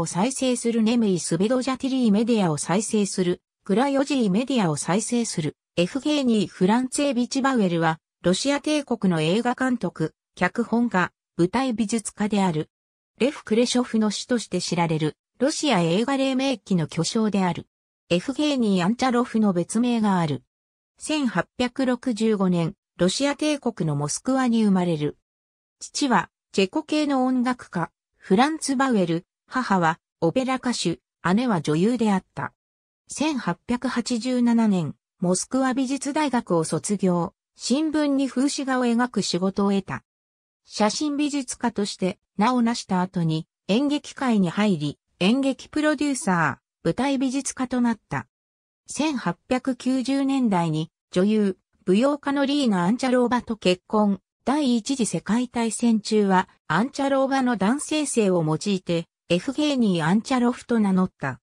を再生するネムイスベドジャティリーメディアを再生する、クラヨジーメディアを再生する、フゲーニー・フランツェビチバウエルは、ロシア帝国の映画監督、脚本家、舞台美術家である。レフ・クレショフの死として知られる、ロシア映画黎明期の巨匠である。エフゲーニー・アンチャロフの別名がある。1865年、ロシア帝国のモスクワに生まれる。父は、チェコ系の音楽家、フランツ・バウエル、母はオペラ歌手、姉は女優であった。1887年、モスクワ美術大学を卒業、新聞に風刺画を描く仕事を得た。写真美術家として名を成した後に演劇界に入り、演劇プロデューサー、舞台美術家となった。1890年代に女優、舞踊家のリーナ・アンチャローバと結婚。第一次世界大戦中はアンチャローバの男性性を用いてフゲーニー・アンチャロフと名乗った。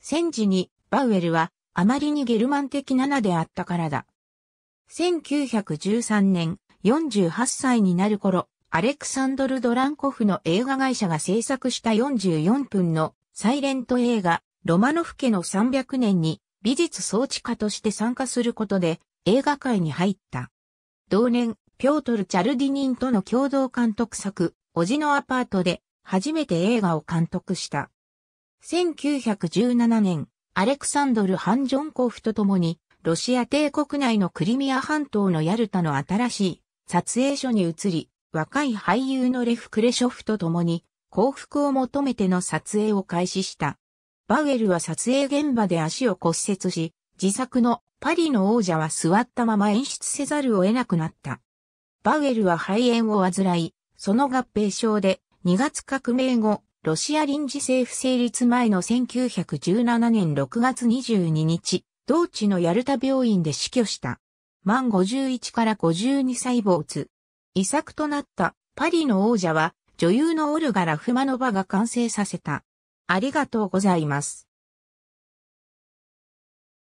戦時にバウエルはあまりにゲルマン的な名であったからだ。1913年48歳になる頃、アレクサンドル・ドランコフの映画会社が制作した44分のサイレント映画、ロマノフ家の300年に美術装置家として参加することで映画界に入った。同年、ピョートル・チャルディニンとの共同監督作、おじのアパートで初めて映画を監督した。1917年、アレクサンドル・ハンジョンコフと共に、ロシア帝国内のクリミア半島のヤルタの新しい撮影所に移り、若い俳優のレフ・クレショフと共に幸福を求めての撮影を開始した。バウエルは撮影現場で足を骨折し、自作のパリの王者は座ったまま演出せざるを得なくなった。バウエルは肺炎を患い、その合併症で2月革命後、ロシア臨時政府成立前の1917年6月22日、同地のヤルタ病院で死去した。満51から52歳没。遺作となったパリの王者は女優のオルガ・ラフマノバが完成させた。ありがとうございます。